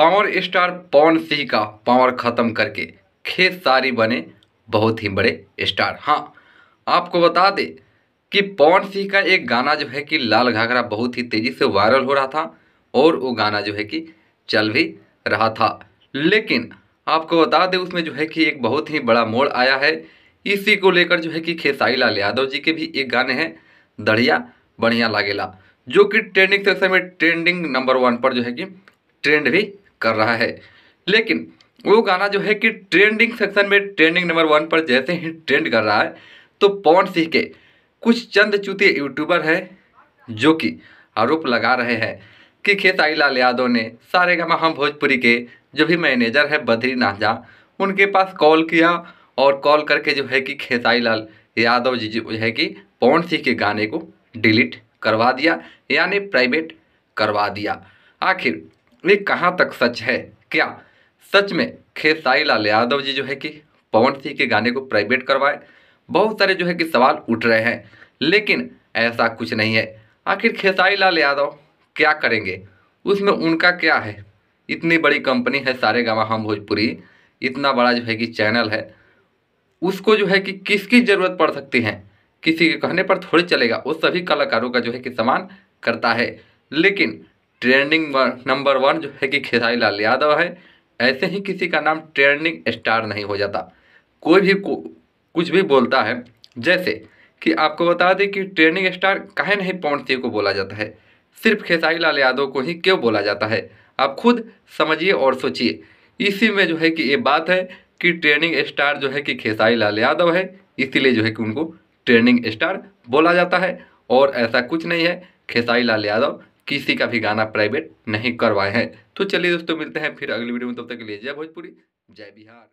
power star पवन सिंह का power ख़त्म करके खेत सारी बने बहुत ही बड़े स्टार हाँ आपको बता दें कि पवन सिंह का एक गाना जो है कि लाल घाघरा बहुत ही तेज़ी से वायरल हो रहा था और वो गाना जो है कि चल भी रहा था लेकिन आपको बता दें उसमें जो है कि एक बहुत ही बड़ा मोड़ आया है इसी को लेकर जो है कि खेसारी लाल यादव जी के भी एक गाने हैं दढ़िया बढ़िया लागेला जो कि ट्रेंडिंग सेक्शन में ट्रेंडिंग नंबर वन पर जो है कि ट्रेंड भी कर रहा है लेकिन वो गाना जो है कि ट्रेंडिंग सेक्शन में ट्रेंडिंग नंबर वन पर जैसे ही ट्रेंड कर रहा है तो पवन सिंह के कुछ चंद चुते यूट्यूबर हैं जो कि आरोप लगा रहे हैं कि खेसाई लाल यादव ने सारे गा हम भोजपुरी के जो भी मैनेजर है बद्री नाहजा उनके पास कॉल किया और कॉल करके जो है कि खेसाई लाल यादव जी जो है कि पवन सिंह के गाने को डिलीट करवा दिया यानी प्राइवेट करवा दिया आखिर ये कहाँ तक सच है क्या सच में खेसाई लाल यादव जी जो है कि पवन सिंह के गाने को प्राइवेट करवाए बहुत सारे जो है कि सवाल उठ रहे हैं लेकिन ऐसा कुछ नहीं है आखिर खेसाई लाल यादव क्या करेंगे उसमें उनका क्या है इतनी बड़ी कंपनी है सारे गवा हम भोजपुरी इतना बड़ा जो है कि चैनल है उसको जो है कि किसकी ज़रूरत पड़ सकती है किसी के कहने पर थोड़ी चलेगा वो सभी कलाकारों का जो है कि सम्मान करता है लेकिन ट्रेंडिंग नंबर वन जो है कि खेसारी लाल यादव है ऐसे ही किसी का नाम ट्रेंडिंग स्टार नहीं हो जाता कोई भी को, कुछ भी बोलता है जैसे कि आपको बता दें कि ट्रेंडिंग स्टार कहें नहीं पवन सिंह को बोला जाता है सिर्फ खेसारी लाल यादव को ही क्यों बोला जाता है आप खुद समझिए और सोचिए इसी में जो है कि ये बात है कि ट्रेनिंग स्टार जो है कि खेसारी लाल यादव है इसीलिए जो है कि उनको ट्रेनिंग स्टार बोला जाता है और ऐसा कुछ नहीं है खेसारी लाल यादव किसी का भी गाना प्राइवेट नहीं करवाए हैं तो चलिए दोस्तों मिलते हैं फिर अगली वीडियो में तब तक के लिए जय भोजपुरी जय बिहार